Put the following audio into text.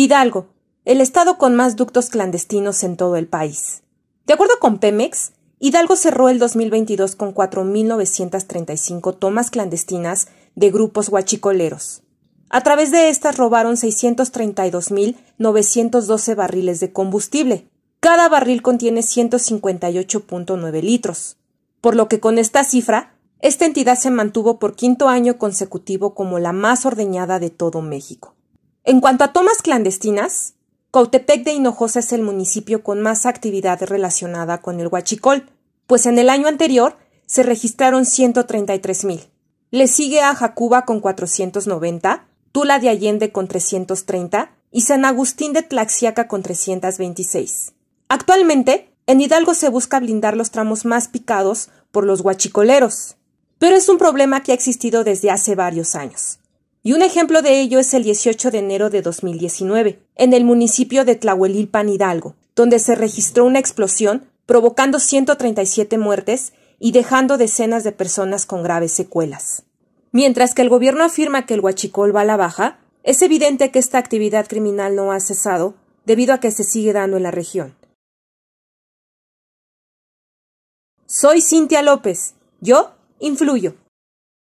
Hidalgo, el estado con más ductos clandestinos en todo el país. De acuerdo con Pemex, Hidalgo cerró el 2022 con 4.935 tomas clandestinas de grupos guachicoleros. A través de estas robaron 632.912 barriles de combustible. Cada barril contiene 158.9 litros, por lo que con esta cifra, esta entidad se mantuvo por quinto año consecutivo como la más ordeñada de todo México. En cuanto a tomas clandestinas, Cautepec de Hinojosa es el municipio con más actividad relacionada con el huachicol, pues en el año anterior se registraron 133 mil. Le sigue a Jacuba con 490, Tula de Allende con 330 y San Agustín de Tlaxiaca con 326. Actualmente, en Hidalgo se busca blindar los tramos más picados por los huachicoleros, pero es un problema que ha existido desde hace varios años y un ejemplo de ello es el 18 de enero de 2019, en el municipio de Tlahuelilpan Hidalgo, donde se registró una explosión provocando 137 muertes y dejando decenas de personas con graves secuelas. Mientras que el gobierno afirma que el huachicol va a la baja, es evidente que esta actividad criminal no ha cesado debido a que se sigue dando en la región. Soy Cintia López. Yo influyo.